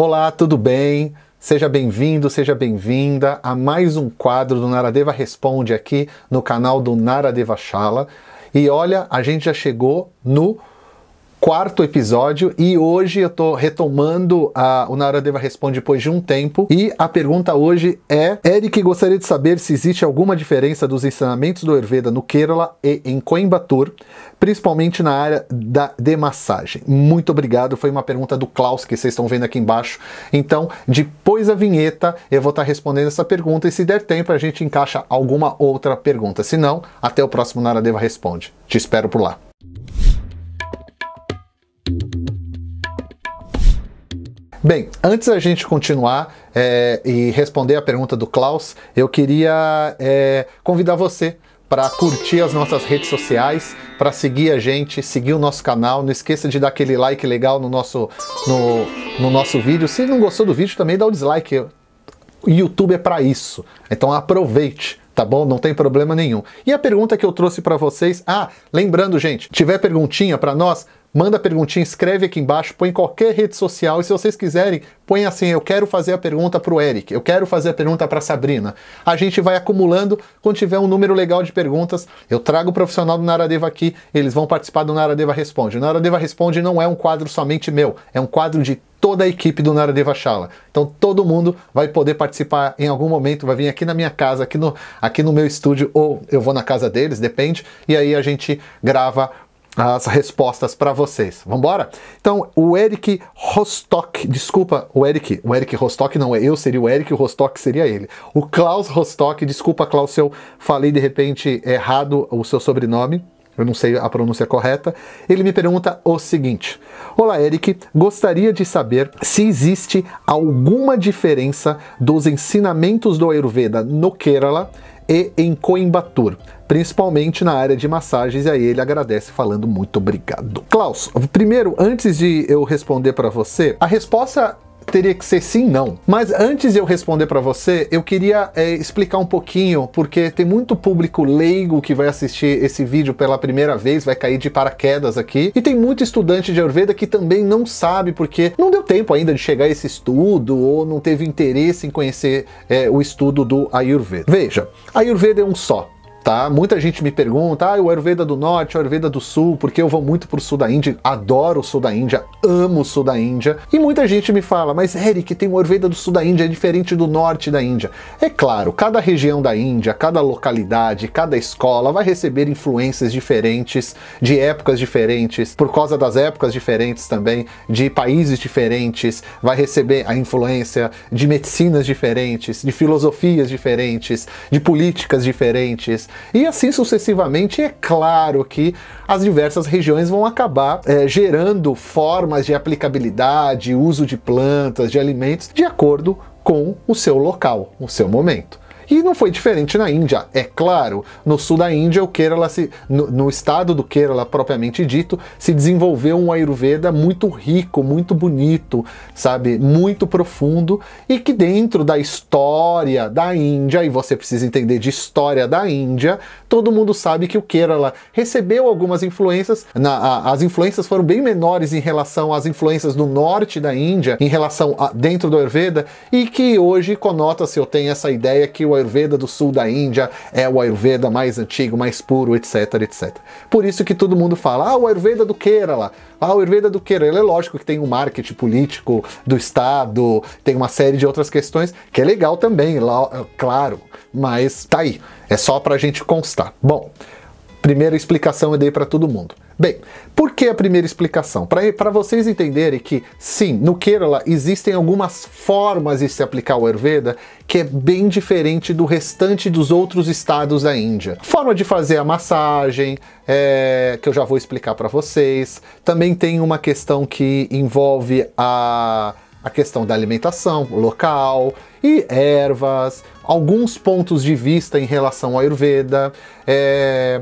Olá, tudo bem? Seja bem-vindo, seja bem-vinda a mais um quadro do Naradeva Responde aqui no canal do Naradeva Shala. E olha, a gente já chegou no quarto episódio e hoje eu tô retomando a, o Naradeva Responde depois de um tempo e a pergunta hoje é Eric, gostaria de saber se existe alguma diferença dos ensinamentos do Ayurveda no Kerala e em Coimbatore, principalmente na área da, de massagem. Muito obrigado, foi uma pergunta do Klaus que vocês estão vendo aqui embaixo. Então, depois da vinheta, eu vou estar tá respondendo essa pergunta e se der tempo a gente encaixa alguma outra pergunta. Se não, até o próximo Naradeva Responde. Te espero por lá. Bem, antes da gente continuar é, e responder a pergunta do Klaus, eu queria é, convidar você para curtir as nossas redes sociais, para seguir a gente, seguir o nosso canal. Não esqueça de dar aquele like legal no nosso, no, no nosso vídeo. Se não gostou do vídeo, também dá o dislike. O YouTube é para isso. Então aproveite tá bom? Não tem problema nenhum. E a pergunta que eu trouxe para vocês, ah, lembrando, gente, tiver perguntinha para nós, manda perguntinha, escreve aqui embaixo, põe em qualquer rede social e se vocês quiserem, põe assim, eu quero fazer a pergunta para o Eric, eu quero fazer a pergunta para Sabrina. A gente vai acumulando, quando tiver um número legal de perguntas, eu trago o profissional do Naradeva aqui, eles vão participar do Naradeva Responde. O Naradeva Responde não é um quadro somente meu, é um quadro de toda a equipe do Naradeva Shala. Então todo mundo vai poder participar em algum momento, vai vir aqui na minha casa, aqui no, aqui no meu estúdio, ou eu vou na casa deles, depende, e aí a gente grava as respostas para vocês. Vamos embora? Então, o Eric Rostock, desculpa, o Eric, o Eric Rostock não é eu, seria o Eric, o Rostock seria ele. O Klaus Rostock, desculpa, Klaus, se eu falei de repente errado o seu sobrenome. Eu não sei a pronúncia correta. Ele me pergunta o seguinte: Olá, Eric. Gostaria de saber se existe alguma diferença dos ensinamentos do Ayurveda no Kerala e em Coimbatore, principalmente na área de massagens, e aí ele agradece falando muito obrigado. Klaus, primeiro, antes de eu responder para você, a resposta teria que ser sim, não. Mas antes de eu responder para você, eu queria é, explicar um pouquinho, porque tem muito público leigo que vai assistir esse vídeo pela primeira vez, vai cair de paraquedas aqui, e tem muito estudante de Ayurveda que também não sabe, porque não deu tempo ainda de chegar a esse estudo, ou não teve interesse em conhecer é, o estudo do Ayurveda. Veja, Ayurveda é um só, Tá? Muita gente me pergunta, ah, o Ayurveda do Norte, o Ayurveda do Sul, porque eu vou muito pro Sul da Índia, adoro o Sul da Índia, amo o Sul da Índia. E muita gente me fala, mas Eric, tem o Ayurveda do Sul da Índia, é diferente do Norte da Índia. É claro, cada região da Índia, cada localidade, cada escola vai receber influências diferentes, de épocas diferentes, por causa das épocas diferentes também, de países diferentes, vai receber a influência de medicinas diferentes, de filosofias diferentes, de políticas diferentes e assim sucessivamente, é claro que as diversas regiões vão acabar é, gerando formas de aplicabilidade, uso de plantas, de alimentos, de acordo com o seu local, o seu momento. E não foi diferente na Índia, é claro. No sul da Índia, o Kerala se, no, no estado do Kerala propriamente dito, se desenvolveu um Ayurveda muito rico, muito bonito, sabe, muito profundo e que dentro da história da Índia, e você precisa entender de história da Índia, todo mundo sabe que o Kerala recebeu algumas influências, na, a, as influências foram bem menores em relação às influências do norte da Índia, em relação a, dentro do Ayurveda, e que hoje conota-se eu tenho essa ideia que o Ayurveda do sul da Índia é o Ayurveda mais antigo, mais puro, etc, etc. Por isso que todo mundo fala, ah, o Ayurveda do Kerala, ah, o Ayurveda do Kerala. É lógico que tem um marketing político do Estado, tem uma série de outras questões, que é legal também, é claro, mas tá aí, é só pra gente constar. Bom, primeira explicação eu dei para todo mundo. Bem, por que a primeira explicação? Para vocês entenderem que, sim, no Kerala existem algumas formas de se aplicar o Ayurveda que é bem diferente do restante dos outros estados da Índia. Forma de fazer a massagem, é, que eu já vou explicar para vocês. Também tem uma questão que envolve a a questão da alimentação local e ervas, alguns pontos de vista em relação ao Ayurveda, é,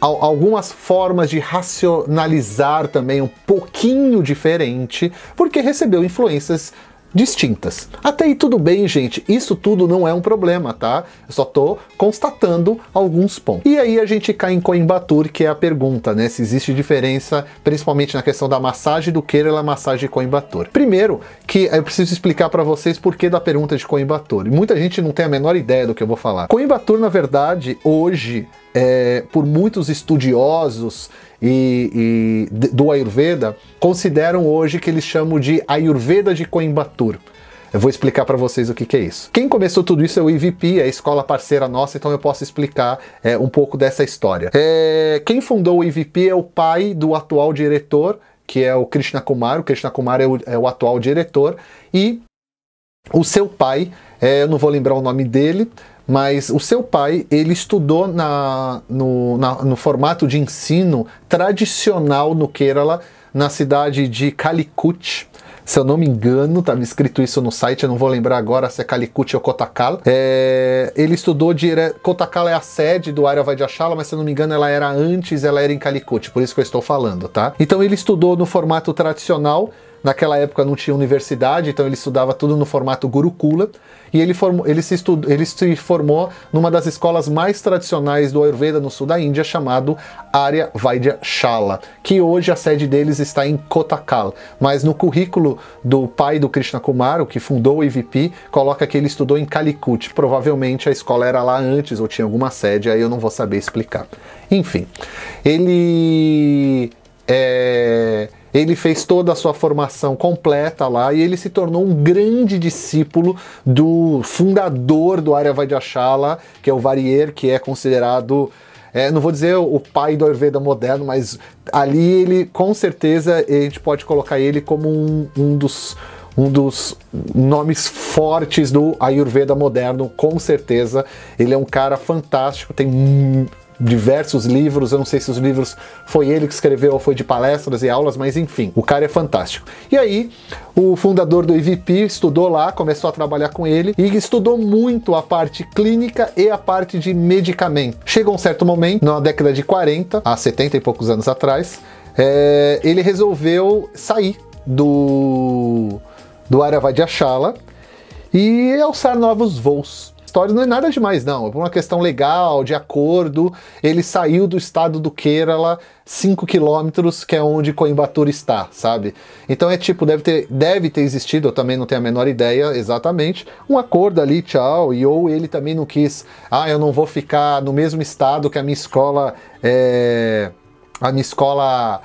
algumas formas de racionalizar também um pouquinho diferente, porque recebeu influências distintas. Até aí tudo bem, gente. Isso tudo não é um problema, tá? Eu só tô constatando alguns pontos. E aí a gente cai em Coimbatore, que é a pergunta, né? Se existe diferença, principalmente na questão da massagem do Kerala, massagem de Coimbatore. Primeiro, que eu preciso explicar para vocês por que da pergunta de Coimbatore. Muita gente não tem a menor ideia do que eu vou falar. Coimbatore, na verdade, hoje é, por muitos estudiosos e, e, do Ayurveda, consideram hoje que eles chamam de Ayurveda de Coimbatore. Eu vou explicar para vocês o que, que, é isso. Quem começou tudo isso é o IVP, é a escola parceira nossa, então eu posso explicar é, um pouco dessa história. É, quem fundou o IVP é o pai do atual diretor, que é o Krishna Kumar. O Krishna Kumar é o, é o atual diretor e o seu pai, é, eu não vou lembrar o nome dele, mas o seu pai ele estudou na, no, na, no formato de ensino tradicional no Kerala, na cidade de Calicut. Se eu não me engano, estava escrito isso no site, eu não vou lembrar agora se é Calicut ou Kotakal. É, ele estudou direto. Kotakal é a sede do de Achala, mas se eu não me engano, ela era antes, ela era em Calicut, por isso que eu estou falando, tá? Então ele estudou no formato tradicional Naquela época não tinha universidade, então ele estudava tudo no formato Gurukula. E ele, formou, ele, se estudo, ele se formou numa das escolas mais tradicionais do Ayurveda no sul da Índia, chamado Arya shala que hoje a sede deles está em Kotakal. Mas no currículo do pai do Krishna Kumar, o que fundou o IVP, coloca que ele estudou em Calicut. Provavelmente a escola era lá antes ou tinha alguma sede, aí eu não vou saber explicar. Enfim, ele. É, ele fez toda a sua formação completa lá e ele se tornou um grande discípulo do fundador do Aryavaidyashala, que é o Varier, que é considerado é, não vou dizer o pai do Ayurveda moderno, mas ali ele, com certeza, a gente pode colocar ele como um, um, dos, um dos nomes fortes do Ayurveda moderno, com certeza. Ele é um cara fantástico, tem diversos livros, eu não sei se os livros foi ele que escreveu ou foi de palestras e aulas, mas enfim, o cara é fantástico. E aí, o fundador do EVP estudou lá, começou a trabalhar com ele e estudou muito a parte clínica e a parte de medicamento. Chegou um certo momento, na década de 40, há 70 e poucos anos atrás, é, ele resolveu sair do, do Aravadiachala e alçar novos voos história não é nada demais, não. É por uma questão legal, de acordo. Ele saiu do estado do Kerala 5 quilômetros, que é onde Coimbatore está, sabe? Então é tipo, deve ter, deve ter existido, eu também não tenho a menor ideia exatamente, um acordo ali, tchau, e ou ele também não quis, ah, eu não vou ficar no mesmo estado que a minha escola, é, a minha escola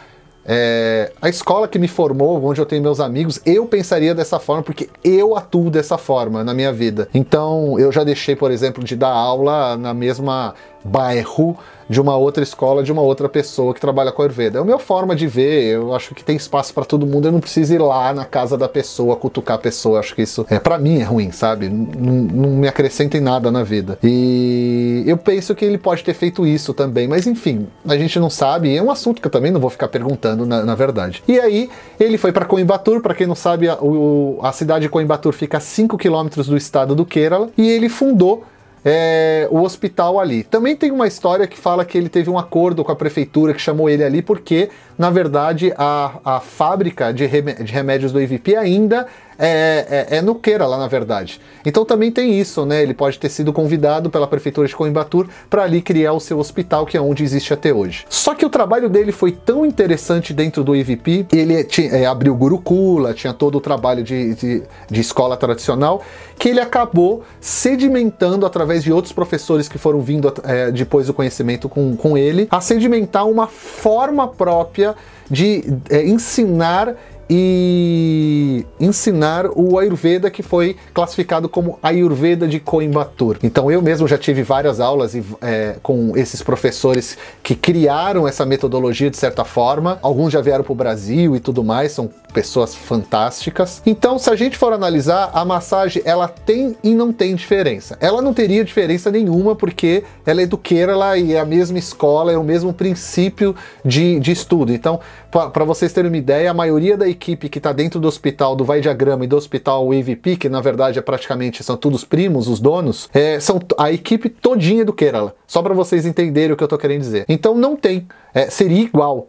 é, a escola que me formou, onde eu tenho meus amigos, eu pensaria dessa forma porque eu atuo dessa forma na minha vida. Então, eu já deixei, por exemplo, de dar aula na mesma bairro de uma outra escola, de uma outra pessoa que trabalha com Ayurveda. É a minha forma de ver, eu acho que tem espaço para todo mundo, eu não preciso ir lá na casa da pessoa, cutucar a pessoa, acho que isso, é para mim, é ruim, sabe? não me acrescenta em nada na vida. E eu penso que ele pode ter feito isso também, mas enfim, a gente não sabe, é um assunto que eu também não vou ficar perguntando, na, na verdade. E aí, ele foi para Coimbatore, para quem não sabe, a, o, a cidade de Coimbatore fica a 5 quilômetros do estado do Kerala, e ele fundou é, o hospital ali. Também tem uma história que fala que ele teve um acordo com a prefeitura que chamou ele ali porque na verdade, a, a fábrica de, remédios do IVP ainda é, é, é lá, na verdade. Então também tem isso, né? Ele pode ter sido convidado pela prefeitura de Coimbatur para ali criar o seu hospital, que é onde existe até hoje. Só que o trabalho dele foi tão interessante dentro do IVP, ele tinha, é, abriu Gurukula, tinha todo o trabalho de, de, de escola tradicional, que ele acabou sedimentando através de outros professores que foram vindo é, depois do conhecimento com, com ele, a sedimentar uma forma própria de é, ensinar e ensinar o Ayurveda que foi classificado como Ayurveda de Coimbatore. Então eu mesmo já tive várias aulas e, é, com esses professores que criaram essa metodologia de certa forma. Alguns já vieram para o Brasil e tudo mais, são pessoas fantásticas. Então se a gente for analisar, a massagem ela tem e não tem diferença. Ela não teria diferença nenhuma porque ela é do Kerala e é a mesma escola, é o mesmo princípio de, de estudo. Então para vocês terem uma ideia, a maioria da equipe que está dentro do hospital do Vai Diagrama e do hospital UVP, que na verdade é praticamente são todos primos, os donos, é, são a equipe todinha do Kerala. Só para vocês entenderem o que eu estou querendo dizer. Então não tem, é, seria igual.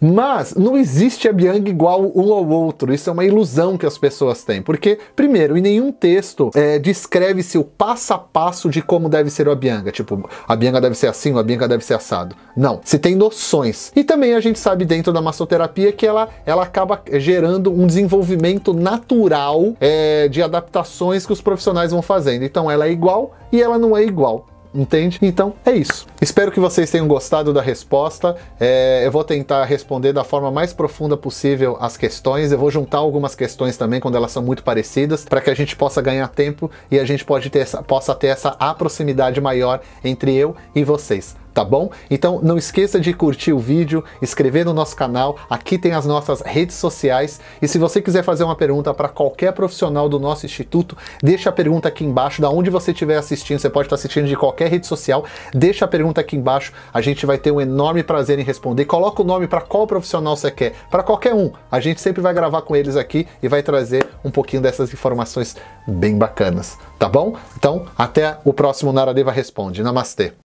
Mas não existe Abhyang igual um ao outro. Isso é uma ilusão que as pessoas têm. Porque, primeiro, em nenhum texto é, descreve-se o passo a passo de como deve ser o bianca. Tipo, a Abhyanga deve ser assim, o Abhyanga deve ser assado. Não. Se tem noções. E também a gente sabe dentro da massoterapia que ela, ela acaba gerando um desenvolvimento natural é, de adaptações que os profissionais vão fazendo. Então ela é igual e ela não é igual entende? Então é isso. Espero que vocês tenham gostado da resposta. É, eu vou tentar responder da forma mais profunda possível as questões. Eu vou juntar algumas questões também quando elas são muito parecidas, para que a gente possa ganhar tempo e a gente pode ter essa, possa ter essa proximidade maior entre eu e vocês tá bom? Então não esqueça de curtir o vídeo, inscrever no nosso canal, aqui tem as nossas redes sociais e se você quiser fazer uma pergunta para qualquer profissional do nosso instituto, deixa a pergunta aqui embaixo, da onde você estiver assistindo, você pode estar tá assistindo de qualquer rede social, deixa a pergunta aqui embaixo, a gente vai ter um enorme prazer em responder. Coloca o nome para qual profissional você quer, para qualquer um. A gente sempre vai gravar com eles aqui e vai trazer um pouquinho dessas informações bem bacanas, tá bom? Então, até o próximo Naradeva Responde. Namastê!